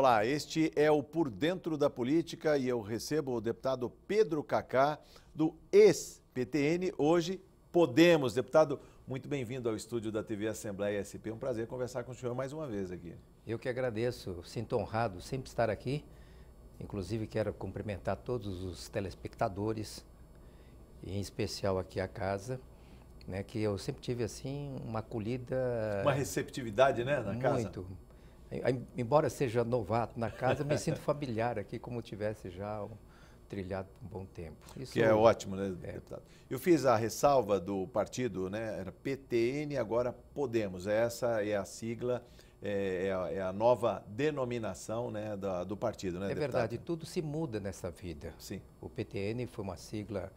Olá, este é o Por Dentro da Política e eu recebo o deputado Pedro Cacá, do ex-PTN, hoje Podemos. Deputado, muito bem-vindo ao estúdio da TV Assembleia SP. Um prazer conversar com o senhor mais uma vez aqui. Eu que agradeço, sinto honrado sempre estar aqui. Inclusive, quero cumprimentar todos os telespectadores, em especial aqui a casa. Né, que eu sempre tive assim uma acolhida. Uma receptividade, né, na muito, casa? Muito, Embora seja novato na casa, me sinto familiar aqui, como tivesse já um, trilhado por um bom tempo. Isso que é ótimo, né, é. deputado? Eu fiz a ressalva do partido, né? Era PTN, agora Podemos. Essa é a sigla, é, é, a, é a, nova denominação né, da, do partido, né, É deputado? verdade, tudo se muda nessa vida. Sim. O PTN foi uma sigla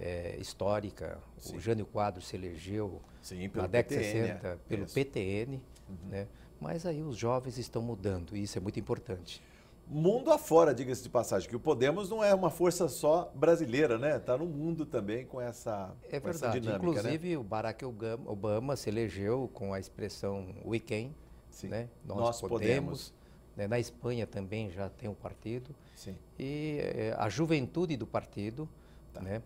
é, histórica. Sim. O Jânio Quadros se elegeu Sim, na década de 60 é. pelo PTN, uhum. né? Mas aí os jovens estão mudando e isso é muito importante. Mundo afora, diga-se de passagem, que o Podemos não é uma força só brasileira, né? Está no mundo também com essa, é com verdade. Essa dinâmica. Né? Inclusive, né? o Barack Obama se elegeu com a expressão we can, Sim. né? Nós, Nós podemos. podemos. Né? Na Espanha também já tem um partido. Sim. E é, a juventude do partido, tá. né?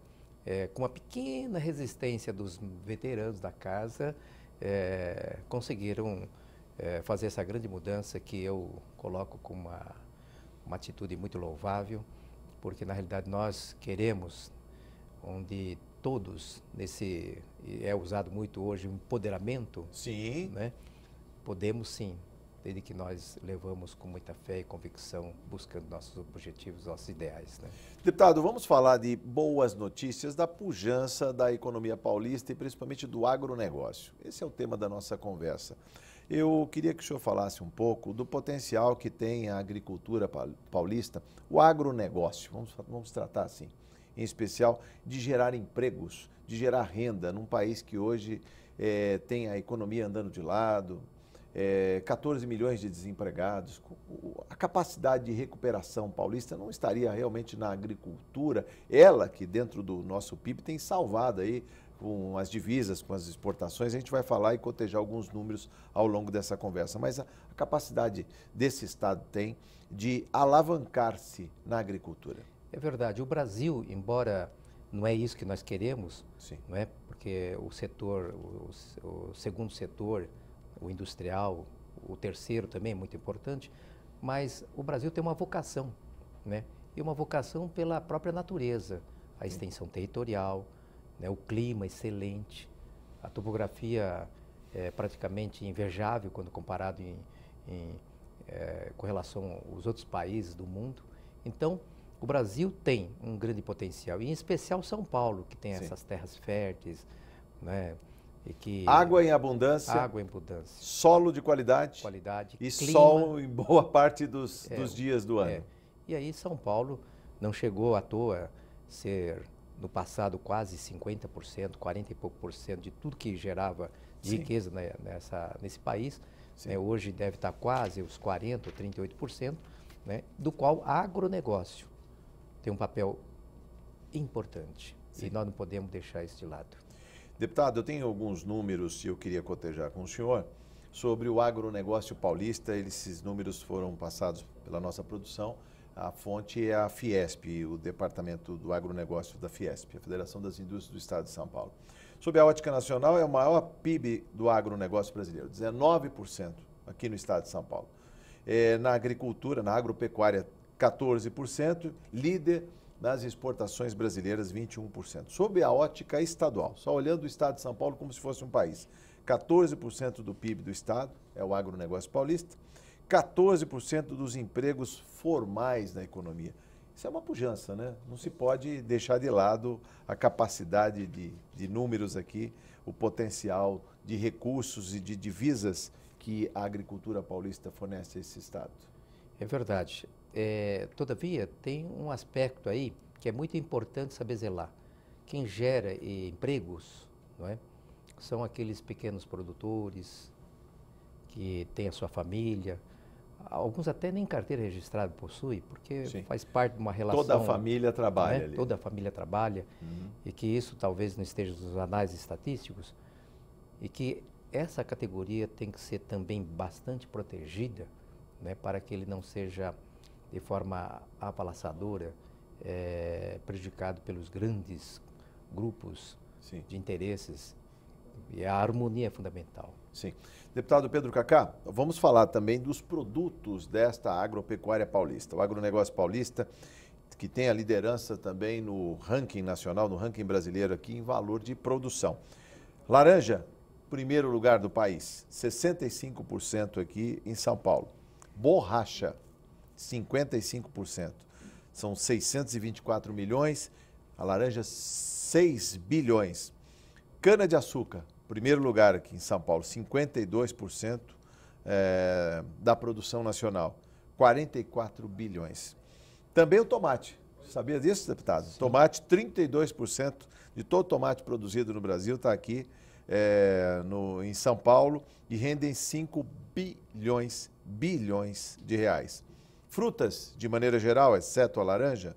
É, com uma pequena resistência dos veteranos da casa, é, conseguiram é, fazer essa grande mudança que eu coloco com uma, uma atitude muito louvável, porque na realidade nós queremos, onde todos, nesse é usado muito hoje o empoderamento, sim. Né? podemos sim, desde que nós levamos com muita fé e convicção, buscando nossos objetivos, nossos ideais. Né? Deputado, vamos falar de boas notícias da pujança da economia paulista e principalmente do agronegócio. Esse é o tema da nossa conversa. Eu queria que o senhor falasse um pouco do potencial que tem a agricultura paulista, o agronegócio, vamos, vamos tratar assim, em especial de gerar empregos, de gerar renda num país que hoje é, tem a economia andando de lado, é, eh, 14 milhões de desempregados. A capacidade de recuperação paulista não estaria realmente na agricultura, ela que dentro do nosso PIB tem salvado aí com as divisas, com as exportações, a gente vai falar e cotejar alguns números ao longo dessa conversa. Mas a, a capacidade desse Estado tem de alavancar-se na agricultura. É verdade. O Brasil, embora não é isso que nós queremos, Sim. não é? Porque o setor, o, o segundo setor, o industrial, o terceiro também é muito importante, mas o Brasil tem uma vocação, né? E uma vocação pela própria natureza, a extensão territorial, né, o clima excelente, a topografia é praticamente invejável quando comparado em, em, é, com relação aos outros países do mundo. Então, o Brasil tem um grande potencial, e em especial São Paulo, que tem Sim. essas terras férteis, né? E que, água em abundância, água em abundância, solo de qualidade, qualidade e clima, sol em boa parte dos, é, dos dias do é. ano. É. E aí São Paulo não chegou à toa a ser no passado quase 50%, 40 e pouco por cento de tudo que gerava de riqueza né, nessa, nesse país. Né, hoje deve estar tá quase os 40% 38%, né, do qual agronegócio tem um papel importante. Sim. E nós não podemos deixar isso de lado. Deputado, eu tenho alguns números que eu queria cotejar com o senhor sobre o agronegócio paulista. Esses números foram passados pela nossa produção a fonte é a Fiesp, o Departamento do Agronegócio da Fiesp, a Federação das Indústrias do Estado de São Paulo. Sob a ótica nacional, é o maior PIB do agronegócio brasileiro, 19% aqui no Estado de São Paulo. É, na agricultura, na agropecuária, 14%, líder nas exportações brasileiras, 21%. Sob a ótica estadual, só olhando o Estado de São Paulo como se fosse um país, 14% do PIB do Estado é o agronegócio paulista 14% dos empregos formais na economia. Isso é uma pujança, né? Não se pode deixar de lado a capacidade de, de números aqui, o potencial de recursos e de divisas que a agricultura paulista fornece a esse Estado. É verdade. É, todavia, tem um aspecto aí que é muito importante saber zelar. Quem gera eh, empregos não é, são aqueles pequenos produtores que têm a sua família, alguns até nem carteira registrada possui, porque Sim. faz parte de uma relação. Toda a família trabalha né? ali. Toda a família trabalha, uhum. e que isso talvez não esteja nos anais estatísticos, e que essa categoria tem que ser também bastante protegida, né, para que ele não seja de forma apalaçadora é, eh, prejudicado pelos grandes grupos Sim. de interesses e a harmonia é fundamental. Sim. Deputado Pedro Cacá, vamos falar também dos produtos desta agropecuária paulista. O agronegócio paulista, que tem a liderança também no ranking nacional, no ranking brasileiro aqui, em valor de produção. Laranja, primeiro lugar do país, 65% aqui em São Paulo. Borracha, 55%. São 624 milhões, a laranja 6 bilhões. Cana de açúcar, primeiro lugar aqui em São Paulo, 52% é, eh, da produção nacional, 44 bilhões. Também o tomate. Sabia disso, deputado? Sim. Tomate, 32% de todo o tomate produzido no Brasil está aqui é, no, em São Paulo e rendem 5 bilhões, bilhões de reais. Frutas, de maneira geral, exceto a laranja,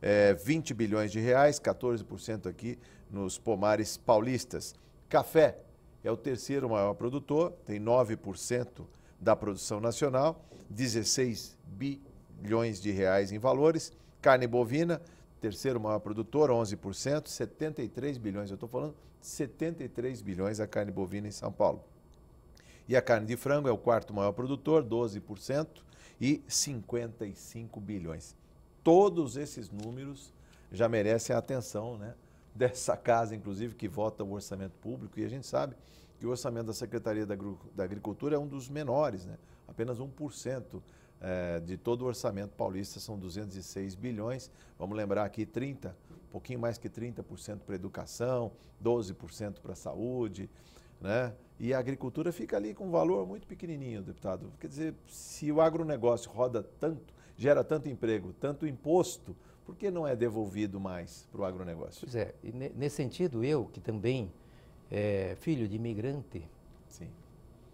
é, eh, 20 bilhões de reais, 14% aqui nos pomares paulistas. Café é o terceiro maior produtor, tem 9% da produção nacional, 16 bilhões de reais em valores. Carne bovina, terceiro maior produtor, 11%, 73 bilhões. Eu estou falando 73 bilhões a carne bovina em São Paulo. E a carne de frango é o quarto maior produtor, 12%, e 55 bilhões. Todos esses números já merecem atenção, né? dessa casa, inclusive, que vota o orçamento público, e a gente sabe que o orçamento da Secretaria da Agricultura é um dos menores, né? apenas 1% eh, de todo o orçamento paulista são 206 bilhões. Vamos lembrar aqui 30, um pouquinho mais que 30% para educação, 12% para saúde, né? E a agricultura fica ali com um valor muito pequenininho, deputado. Quer dizer, se o agronegócio roda tanto, gera tanto emprego, tanto imposto, por que não é devolvido mais para o agronegócio? Pois é, e nesse sentido, eu, que também é filho de imigrante, Sim.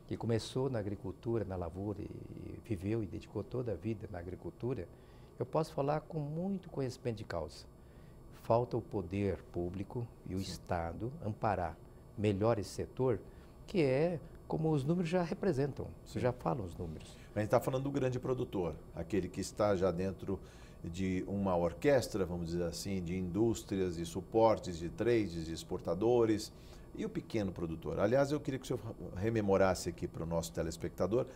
que começou na agricultura, na lavoura, e viveu e dedicou toda a vida na agricultura, eu posso falar com muito conhecimento de causa. Falta o poder público e o Sim. Estado amparar melhor esse setor, que é como os números já representam, Sim. já falam os números. A gente está falando do grande produtor, aquele que está já dentro de uma orquestra, vamos dizer assim, de indústrias, de suportes, de trades, de exportadores e o pequeno produtor. Aliás, eu queria que o senhor rememorasse aqui para o nosso telespectador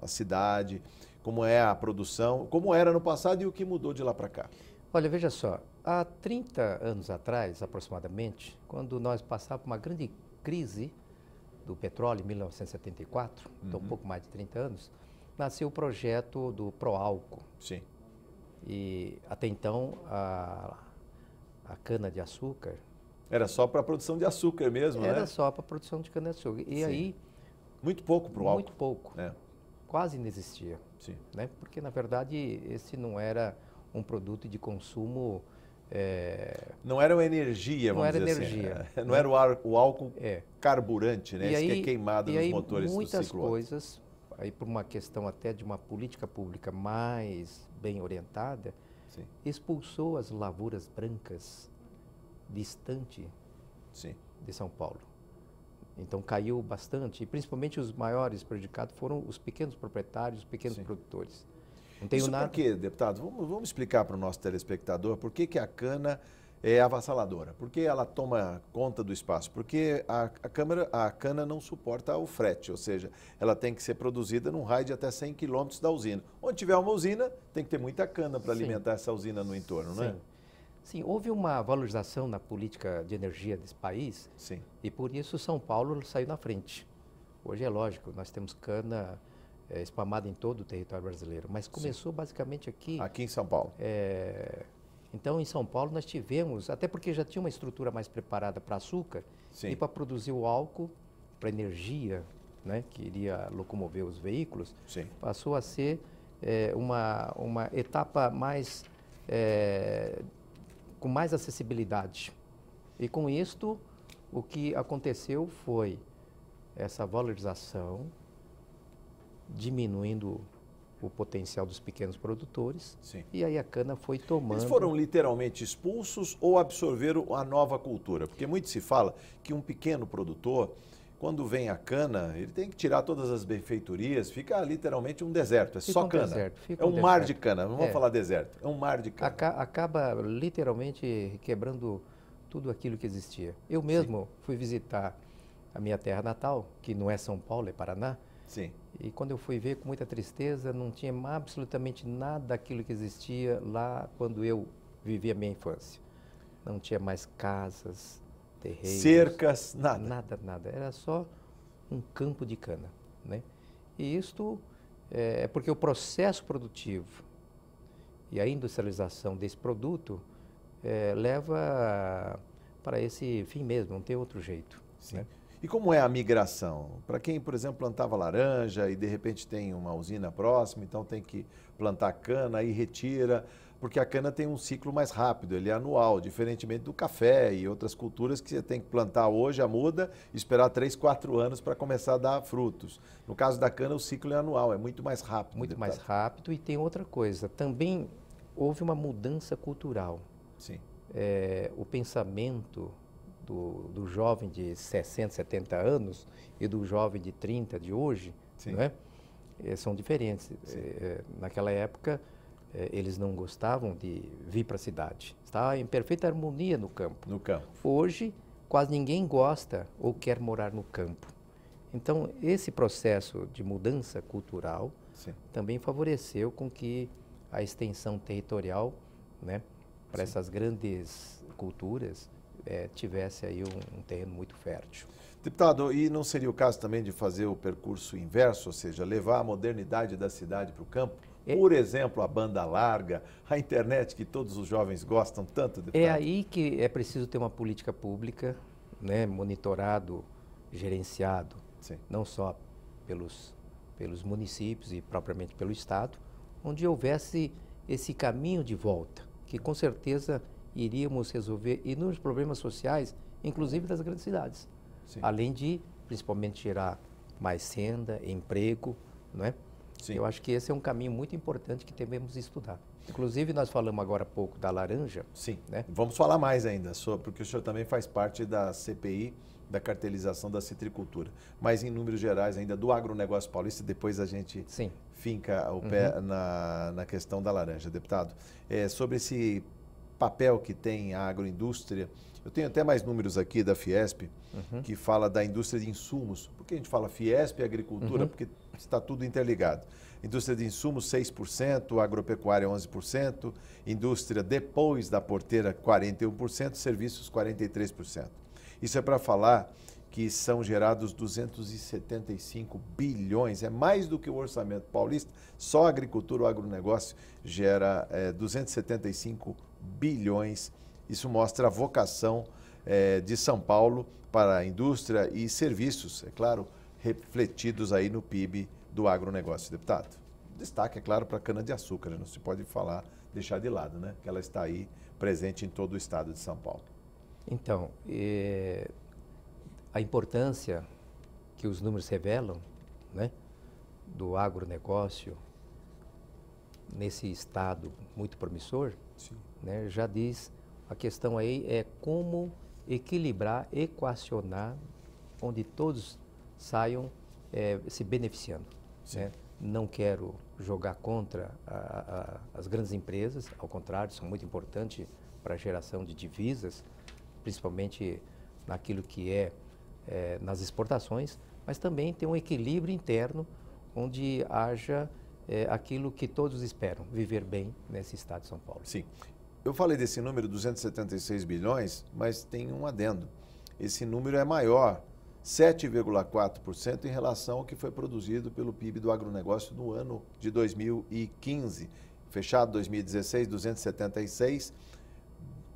a cidade, como é a produção, como era no passado e o que mudou de lá para cá. Olha, veja só, há 30 anos atrás, aproximadamente, quando nós passávamos uma grande crise do petróleo em 1974, então uhum. então um pouco mais de 30 anos, nasceu o projeto do Proalco. Sim e até então a, a cana-de-açúcar. Era só para a produção de açúcar mesmo, era né? Era só para a produção de cana-de-açúcar. E Sim. aí. Muito pouco para o álcool. Muito pouco. É. Quase inexistia. Sim. Né? Porque, na verdade, esse não era um produto de consumo. É... Não era uma energia, vamos não dizer assim. energia, assim. Não era o, ar, o álcool é. carburante, né? que é queimado nos aí, motores do ciclo. Muitas coisas aí por uma questão até de uma política pública mais bem orientada, Sim. expulsou as lavouras brancas distante Sim. de São Paulo. Então caiu bastante, e principalmente os maiores prejudicados foram os pequenos proprietários, os pequenos Sim. produtores. Não tenho Isso nada... por quê, deputado? Vamos, vamos explicar para o nosso telespectador por que, que a cana é avassaladora. Por que ela toma conta do espaço? Porque a, a, a cana não suporta o frete, ou seja, ela tem que ser produzida num raio de até 100 quilômetros da usina. Onde tiver uma usina, tem que ter muita cana para alimentar essa usina no entorno, é? Sim. é? Sim, houve uma valorização na política de energia desse país Sim. e por isso São Paulo saiu na frente. Hoje é lógico, nós temos cana é, espalmada em todo o território brasileiro, mas começou Sim. basicamente aqui. Aqui em São Paulo. É, então, em São Paulo, nós tivemos, até porque já tinha uma estrutura mais preparada para açúcar Sim. e para produzir o álcool, para energia, né, que iria locomover os veículos, Sim. passou a ser é, uma, uma etapa mais é, com mais acessibilidade. E com isto, o que aconteceu foi essa valorização, diminuindo o potencial dos pequenos produtores. Sim. E aí a cana foi tomando. Eles foram literalmente expulsos ou absorveram a nova cultura? Porque muito se fala que um pequeno produtor, quando vem a cana, ele tem que tirar todas as benfeitorias, fica literalmente um deserto, é fica só um cana. Deserto, é um, um mar de cana, não vamos é. falar deserto, é um mar de cana. acaba literalmente quebrando tudo aquilo que existia. Eu mesmo Sim. fui visitar a minha terra natal, que não é São Paulo, é Paraná. Sim. E quando eu fui ver com muita tristeza, não tinha absolutamente nada daquilo que existia lá quando eu vivia a minha infância. Não tinha mais casas, terreiros, cercas, nada. Nada, nada. Era só um campo de cana, né? E isto é, é porque o processo produtivo e a industrialização desse produto é, leva para esse fim mesmo, não tem outro jeito. Sim. Né? E como é a migração? Para quem, por exemplo, plantava laranja e de repente tem uma usina próxima, então tem que plantar cana e retira, porque a cana tem um ciclo mais rápido, ele é anual, diferentemente do café e outras culturas que você tem que plantar hoje a muda e esperar três, quatro anos para começar a dar frutos. No caso da cana, o ciclo é anual, é muito mais rápido. Muito mais rápido e tem outra coisa, também houve uma mudança cultural. Sim. É, o pensamento do, do jovem de 60, 70 anos e do jovem de 30 de hoje, não é? É, são diferentes. É, naquela época, é, eles não gostavam de vir para a cidade. Está em perfeita harmonia no campo. No campo. Hoje, quase ninguém gosta ou quer morar no campo. Então, esse processo de mudança cultural Sim. também favoreceu com que a extensão territorial né, para essas grandes culturas é, tivesse aí um, um terreno muito fértil. Deputado, e não seria o caso também de fazer o percurso inverso, ou seja, levar a modernidade da cidade para o campo? É. Por exemplo, a banda larga, a internet que todos os jovens gostam tanto. É deputado. É aí que é preciso ter uma política pública, né, monitorado, gerenciado, Sim. não só pelos, pelos municípios e propriamente pelo Estado, onde houvesse esse caminho de volta, que com certeza iríamos resolver inúmeros problemas sociais, inclusive das grandes cidades. Sim. Além de, principalmente, gerar mais renda, emprego, não é? Sim. Eu acho que esse é um caminho muito importante que devemos estudar. Inclusive, nós falamos agora há pouco da laranja. Sim. Né? Vamos falar mais ainda, porque o senhor também faz parte da CPI da cartelização da citricultura. Mas em números gerais ainda do agronegócio paulista, depois a gente Sim. finca o pé uhum. na, na questão da laranja, deputado. É, sobre esse papel que tem a agroindústria. Eu tenho até mais números aqui da Fiesp, uhum. que fala da indústria de insumos. Por que a gente fala Fiesp e agricultura? Uhum. Porque está tudo interligado. Indústria de insumos, 6%, agropecuária, 11%, indústria depois da porteira, 41%, serviços, 43%. Isso é para falar que são gerados 275 bilhões, é mais do que o orçamento paulista, só a agricultura, o agronegócio gera é, 275 bilhões bilhões. Isso mostra a vocação é, de São Paulo para a indústria e serviços, é claro, refletidos aí no PIB do agronegócio. Deputado, destaque, é claro, para a cana-de-açúcar, né? não se pode falar, deixar de lado, né? que ela está aí presente em todo o estado de São Paulo. Então, é, a importância que os números revelam né, do agronegócio nesse estado muito promissor Sim. Né? Já diz, a questão aí é como equilibrar, equacionar, onde todos saiam é, se beneficiando. Né? Não quero jogar contra a, a, as grandes empresas, ao contrário, são muito importantes para a geração de divisas, principalmente naquilo que é, é, nas exportações, mas também tem um equilíbrio interno onde haja é, aquilo que todos esperam, viver bem nesse estado de São Paulo. Sim, eu falei desse número, 276 bilhões, mas tem um adendo. Esse número é maior, 7,4% em relação ao que foi produzido pelo PIB do agronegócio no ano de 2015. Fechado 2016, 276,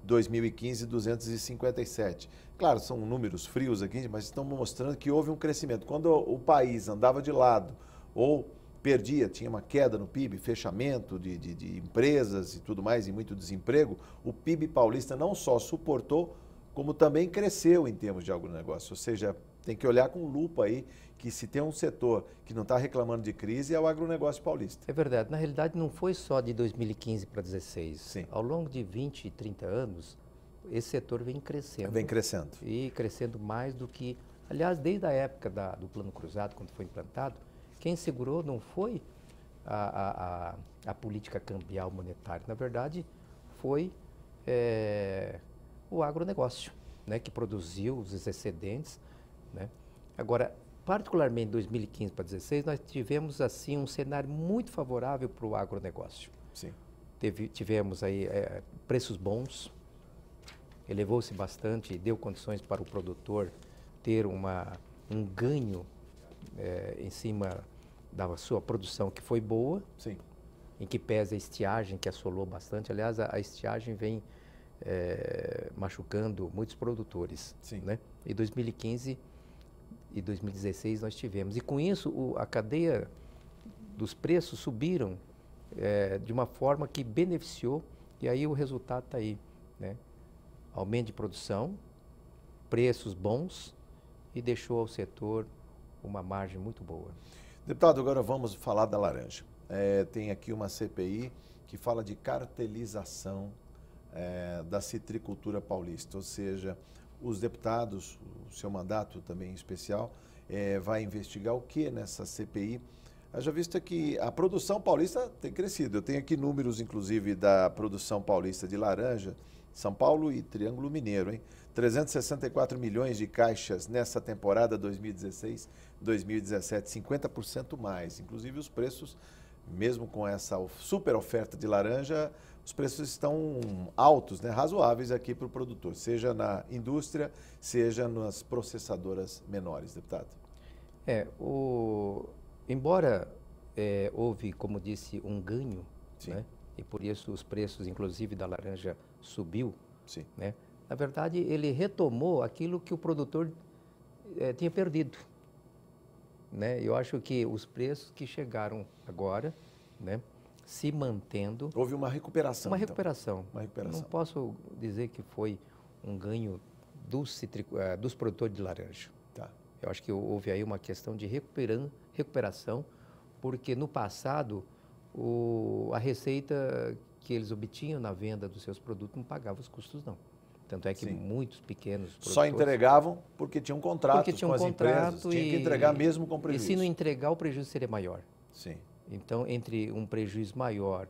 2015, 257. Claro, são números frios aqui, mas estão mostrando que houve um crescimento. Quando o país andava de lado ou perdia, tinha uma queda no PIB, fechamento de, de, de empresas e tudo mais, e muito desemprego, o PIB paulista não só suportou, como também cresceu em termos de agronegócio. Ou seja, tem que olhar com lupa aí que se tem um setor que não está reclamando de crise é o agronegócio paulista. É verdade. Na realidade, não foi só de 2015 para 2016. Sim. Ao longo de 20, 30 anos, esse setor vem crescendo. Vem crescendo. E crescendo mais do que... Aliás, desde a época da, do Plano Cruzado, quando foi implantado, quem segurou não foi a, a, a, a política cambial monetária, na verdade foi é, o agronegócio, né, que produziu os excedentes. Né? Agora, particularmente 2015 para 2016, nós tivemos assim um cenário muito favorável para o agronegócio. Sim. Teve, tivemos aí é, preços bons, elevou-se bastante deu condições para o produtor ter uma, um ganho é, em cima da sua produção que foi boa, Sim. em que pesa a estiagem que assolou bastante. Aliás, a, a estiagem vem é, machucando muitos produtores. Sim. Né? E 2015 e 2016 nós tivemos. E com isso o, a cadeia dos preços subiram é, de uma forma que beneficiou e aí o resultado está aí. Né? Aumento de produção, preços bons e deixou ao setor uma margem muito boa. Deputado, agora vamos falar da laranja. É, tem aqui uma CPI que fala de cartelização é, da citricultura paulista, ou seja, os deputados, o seu mandato também em especial, é, vai investigar o que nessa CPI? Haja visto que a produção paulista tem crescido. Eu tenho aqui números, inclusive, da produção paulista de laranja, são Paulo e Triângulo Mineiro, hein? 364 milhões de caixas nessa temporada 2016-2017, 50% mais. Inclusive os preços, mesmo com essa super oferta de laranja, os preços estão altos, né? razoáveis aqui para o produtor, seja na indústria, seja nas processadoras menores, deputado. É, o... embora é, houve, como disse, um ganho, né? e por isso os preços, inclusive, da laranja subiu. Sim. Né? Na verdade, ele retomou aquilo que o produtor é, tinha perdido. Né? Eu acho que os preços que chegaram agora, né, se mantendo... Houve uma recuperação. Uma então. recuperação. Uma recuperação. Não posso dizer que foi um ganho dos, citrico, eh, dos produtores de laranja. Tá. Eu acho que houve aí uma questão de recuperando, recuperação, porque no passado o, a receita que eles obtinham na venda dos seus produtos não pagava os custos, não. Tanto é que Sim. muitos pequenos Só entregavam porque tinham contrato porque tinha um com as contrato empresas. E, tinha que entregar mesmo com prejuízo. E se não entregar, o prejuízo seria maior. Sim. Então, entre um prejuízo maior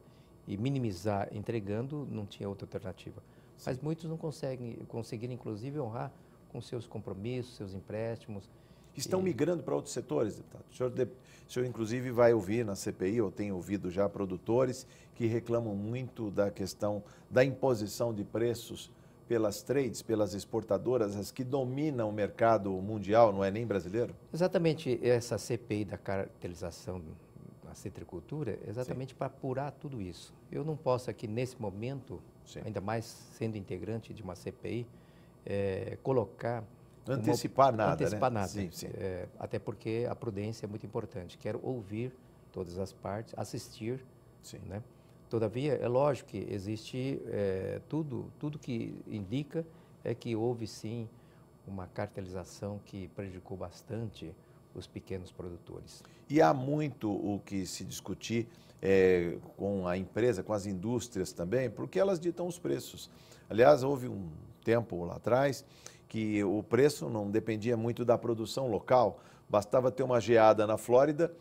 e minimizar entregando, não tinha outra alternativa. Sim. Mas muitos não conseguem, conseguiram inclusive honrar com seus compromissos, seus empréstimos. Estão e... migrando para outros setores, deputado? O senhor, de... o senhor, inclusive, vai ouvir na CPI, ou tem ouvido já produtores que reclamam muito da questão da imposição de preços pelas trades, pelas exportadoras, as que dominam o mercado mundial, não é nem brasileiro? Exatamente, essa CPI da cartelização da citricultura, exatamente para apurar tudo isso. Eu não posso aqui, nesse momento, Sim. ainda mais sendo integrante de uma CPI, é, eh, colocar antecipar nada, né? antecipar né? nada. Sim, sim. É, até porque a prudência é muito importante. Quero ouvir todas as partes, assistir, sim. né? Todavia, é lógico que existe é, tudo, tudo que indica é que houve sim uma cartelização que prejudicou bastante os pequenos produtores. E há muito o que se discutir é, com a empresa, com as indústrias também, porque elas ditam os preços. Aliás, houve um tempo lá atrás que o preço não dependia muito da produção local, bastava ter uma geada na Flórida,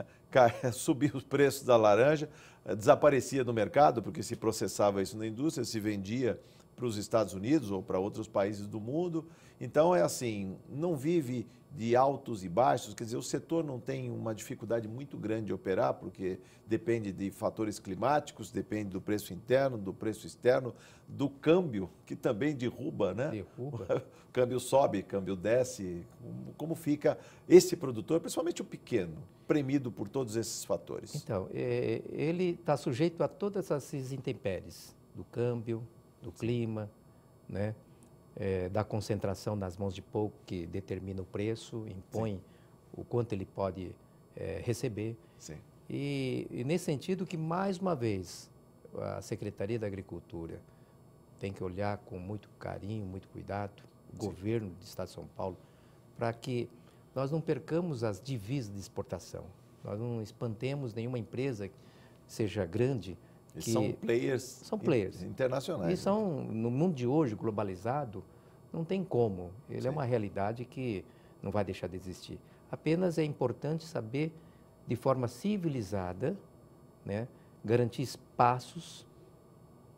subir os preços da laranja, desaparecia do mercado, porque se processava isso na indústria, se vendia para os Estados Unidos ou para outros países do mundo. Então, é assim, não vive de altos e baixos, quer dizer, o setor não tem uma dificuldade muito grande de operar, porque depende de fatores climáticos, depende do preço interno, do preço externo, do câmbio, que também derruba, né? Derruba. câmbio sobe, câmbio desce. Como fica esse produtor, principalmente o pequeno, premido por todos esses fatores? Então, é, ele está sujeito a todas essas intempéries do câmbio, do clima, né? É, da concentração nas mãos de pouco que determina o preço, impõe Sim. o quanto ele pode é, receber. Sim. E, e, nesse sentido que, mais uma vez, a Secretaria da Agricultura tem que olhar com muito carinho, muito cuidado, o Sim. governo do Estado de São Paulo, para que nós não percamos as divisas de exportação, nós não espantemos nenhuma empresa, seja grande, e que são players. São players. Internacionais. E né? são, no mundo de hoje, globalizado, não tem como. Ele é Sim. é uma realidade que não vai deixar de existir. Apenas é importante saber, de forma civilizada, né, garantir espaços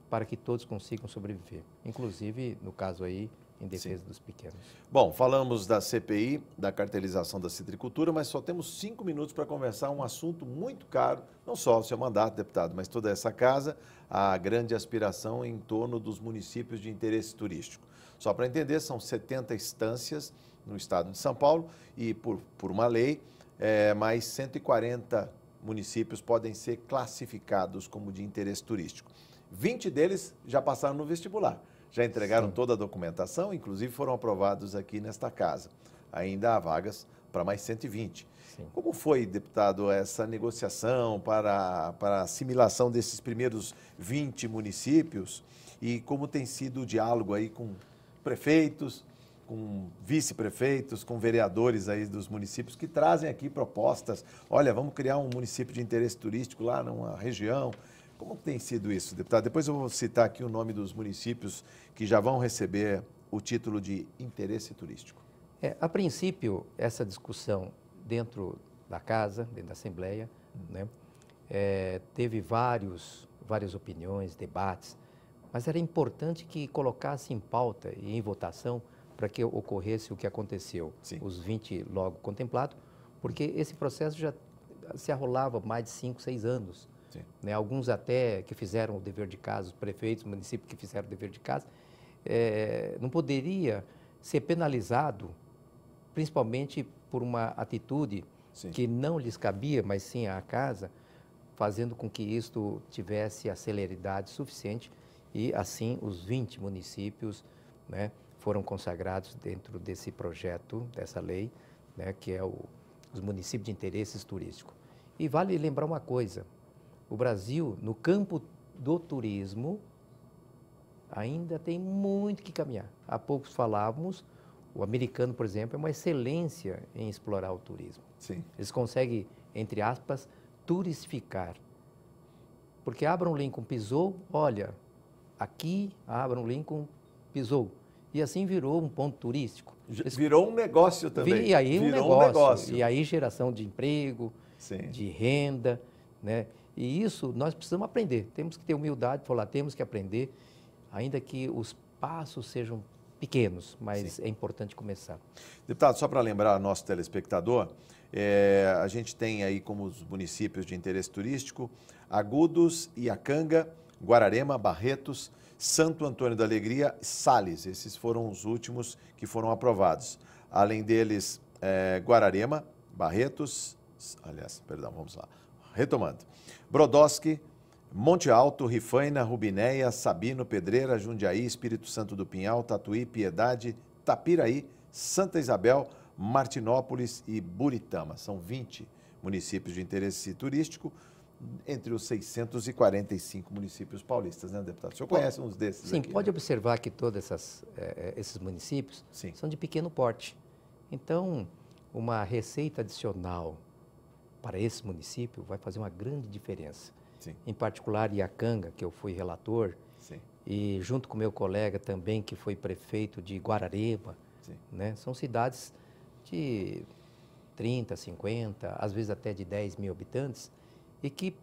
para que todos consigam sobreviver. Inclusive, no caso aí, em defesa Sim. dos pequenos. Bom, falamos da CPI, da cartelização da citricultura, mas só temos cinco minutos para conversar um assunto muito caro, não só o seu mandato, deputado, mas toda essa casa, a grande aspiração em torno dos municípios de interesse turístico. Só para entender, são 70 instâncias no estado de São Paulo e, por, por uma lei, é, mais 140 municípios podem ser classificados como de interesse turístico. 20 deles já passaram no vestibular já entregaram Sim. toda a documentação, inclusive foram aprovados aqui nesta casa. Ainda há vagas para mais 120. Sim. Como foi, deputado, essa negociação para, para a assimilação desses primeiros 20 municípios e como tem sido o diálogo aí com prefeitos, com vice-prefeitos, com vereadores aí dos municípios que trazem aqui propostas. Olha, vamos criar um município de interesse turístico lá numa região. Como tem sido isso, deputado? Depois eu vou citar aqui o nome dos municípios que já vão receber o título de interesse turístico. É, a princípio, essa discussão dentro da casa, dentro da Assembleia, né, é, teve vários, várias opiniões, debates, mas era importante que colocasse em pauta e em votação para que ocorresse o que aconteceu, Sim. os 20 logo contemplados, porque esse processo já se arrolava mais de 5, 6 anos. Né? Alguns até que fizeram o dever de casa, os prefeitos, municípios que fizeram o dever de casa, é, não poderia ser penalizado, principalmente por uma atitude sim. que não lhes cabia, mas sim à casa, fazendo com que isto tivesse a celeridade suficiente e assim os 20 municípios né, foram consagrados dentro desse projeto, dessa lei, né, que é o, os municípios de interesses turístico. E vale lembrar uma coisa, o Brasil, no campo do turismo, ainda tem muito que caminhar. Há poucos falávamos, o americano, por exemplo, é uma excelência em explorar o turismo. Sim. Eles conseguem, entre aspas, turistificar. Porque Abraham Lincoln pisou, olha, aqui Abraham Lincoln pisou. E assim virou um ponto turístico. Virou um negócio também. E aí virou um negócio. Um negócio. E aí geração de emprego, Sim. de renda, né? E isso nós precisamos aprender. Temos que ter humildade, falar, temos que aprender, ainda que os passos sejam pequenos, mas Sim. é importante começar. Deputado, só para lembrar nosso telespectador, é, a gente tem aí como os municípios de interesse turístico Agudos, Iacanga, Guararema, Barretos, Santo Antônio da Alegria e Sales. Esses foram os últimos que foram aprovados. Além deles, é, Guararema, Barretos, aliás, perdão, vamos lá, retomando. Brodowski, Monte Alto, Rifaina, Rubinéia, Sabino, Pedreira, Jundiaí, Espírito Santo do Pinhal, Tatuí, Piedade, Tapiraí, Santa Isabel, Martinópolis e Buritama. São 20 municípios de interesse turístico entre os 645 municípios paulistas, né, deputado? O senhor conhece uns desses? Sim, aqui, né? pode né? observar que todos eh, eh, esses municípios Sim. são de pequeno porte. Então, uma receita adicional para esse município vai fazer uma grande diferença. Sim. Em particular, Iacanga, que eu fui relator, Sim. e junto com meu colega também, que foi prefeito de Guarareba, né? são cidades de 30, 50, às vezes até de 10 mil habitantes, e que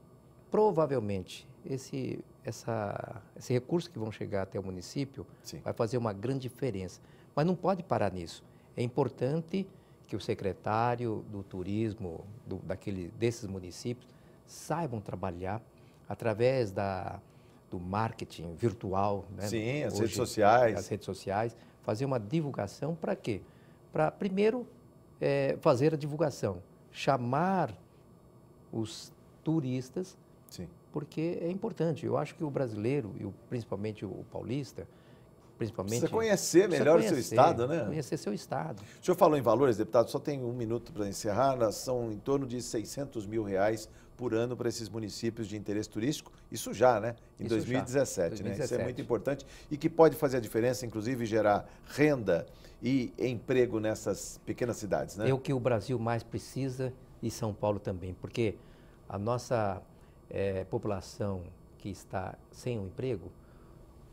provavelmente esse, essa, esse recurso que vão chegar até o município Sim. vai fazer uma grande diferença. Mas não pode parar nisso. É importante que o secretário do turismo do, daquele, desses municípios saibam trabalhar através da, do marketing virtual. Né? Sim, as Hoje, redes sociais. As redes sociais, fazer uma divulgação para quê? Para, primeiro, é, fazer a divulgação, chamar os turistas, Sim. porque é importante. Eu acho que o brasileiro, e principalmente o paulista, principalmente. Você conhecer melhor conhecer, o seu estado, né? Conhecer seu estado. O senhor falou em valores, deputado, só tem um minuto para encerrar. São em torno de 600 mil reais por ano para esses municípios de interesse turístico, isso já, né? Em isso 2017, já. né? Isso é muito importante e que pode fazer a diferença, inclusive gerar renda e emprego nessas pequenas cidades, né? É o que o Brasil mais precisa e São Paulo também, porque a nossa é, população que está sem um emprego,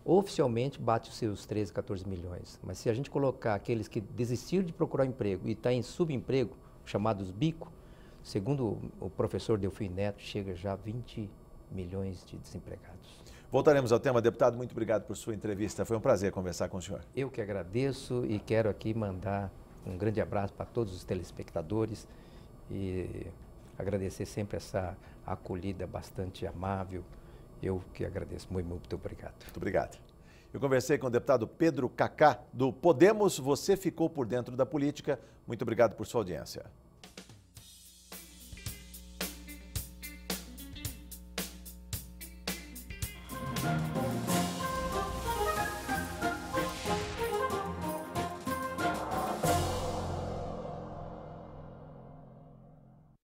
oficialmente bate os seus 13, 14 milhões. Mas se a gente colocar aqueles que desistiram de procurar emprego e estão tá em subemprego, chamados bico, segundo o professor Delfim Neto, chega já a 20 milhões de desempregados. Voltaremos ao tema, deputado. Muito obrigado por sua entrevista. Foi um prazer conversar com o senhor. Eu que agradeço e quero aqui mandar um grande abraço para todos os telespectadores e agradecer sempre essa acolhida bastante amável eu que agradeço. Muito, muito obrigado. Muito obrigado. Eu conversei com o deputado Pedro Cacá, do Podemos. Você ficou por dentro da política. Muito obrigado por sua audiência.